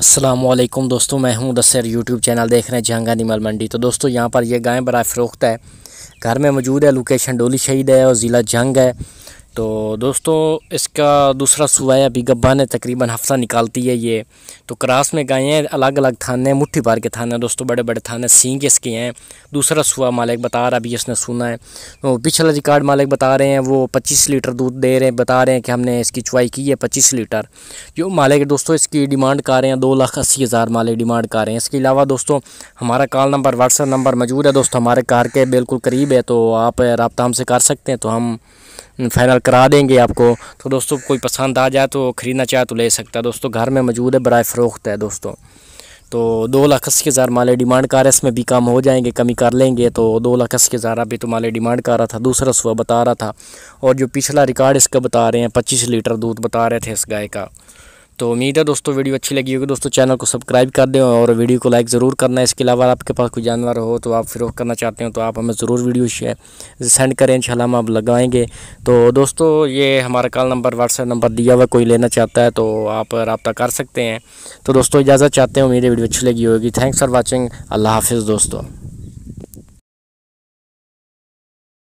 السلام علیکم دوستوں میں ہوں دسر یوٹیوب چینل دیکھ رہے ہیں جہانگا نیمل منڈی تو دوستوں یہاں پر یہ گائیں برائے فروخت ہے گھر میں موجود ہے لوکیشن ڈولی شہید ہے اور ضلع جنگ ہے تو دوستو اس کا دوسرا سوائے ہے ابھی گبھا نے تقریباً ہفتہ نکالتی ہے یہ تو کراس میں گائے ہیں الگ الگ تھانے ہیں مٹھی بار کے تھانے ہیں دوستو بڑے بڑے تھانے سینگ اس کے ہیں دوسرا سوائے مالک بتا رہا ابھی اس نے سونا ہے تو پچھلا ریکارڈ جی مالک بتا رہے ہیں وہ پچیس لیٹر دودھ دے رہے ہیں بتا رہے ہیں کہ ہم نے اس کی چوائی کی ہے پچیس لیٹر جو مالک دوستو اس کی ڈیمانڈ کر رہے ہیں دو لاکھ اسی ہزار مالک ڈیمانڈ کر رہے ہیں اس کے علاوہ دوستو ہمارا کال نمبر ایپ نمبر موجود ہے دوستو ہمارے کار کے بالکل قریب ہے تو آپ رابطہ ہم سے کر سکتے ہیں تو ہم فائنل کرا دیں گے آپ کو تو دوستوں کوئی پسند آ جائے تو خریدنا چاہے تو لے سکتا ہے دوستوں گھر میں موجود ہے برائے فروخت ہے دوستوں تو دو لاکھ اسی ہزار مالے ڈیمانڈ کار رہا ہے اس میں بھی کم ہو جائیں گے کمی کر لیں گے تو دو لاکھ اسی ہزار ابھی تو مالے ڈیمانڈ کر رہا تھا دوسرا سوا بتا رہا تھا اور جو پچھلا ریکارڈ اس کا بتا رہے ہیں پچیس لیٹر دودھ بتا رہے تھے اس گائے کا تو امید ہے دوستو ویڈیو اچھی لگی ہوگی دوستو چینل کو سبسکرائب کر دیں اور ویڈیو کو لائک ضرور کرنا ہے اس کے علاوہ آپ کے پاس کوئی جانور ہو تو آپ فروغ کرنا چاہتے ہیں تو آپ ہمیں ضرور ویڈیو شیئر سینڈ کریں انشاءاللہ ہم آپ لگائیں گے تو دوستو یہ ہمارا call number WhatsApp number دیا ہوا کوئی لینا چاہتا ہے تو آپ رابطہ کر سکتے ہیں تو دوستو اجازت چاہتے ہیں امید ہے ویڈیو اچھی لگی ہوگی تھینکس فار واچنگ اللہ حافظ دوستو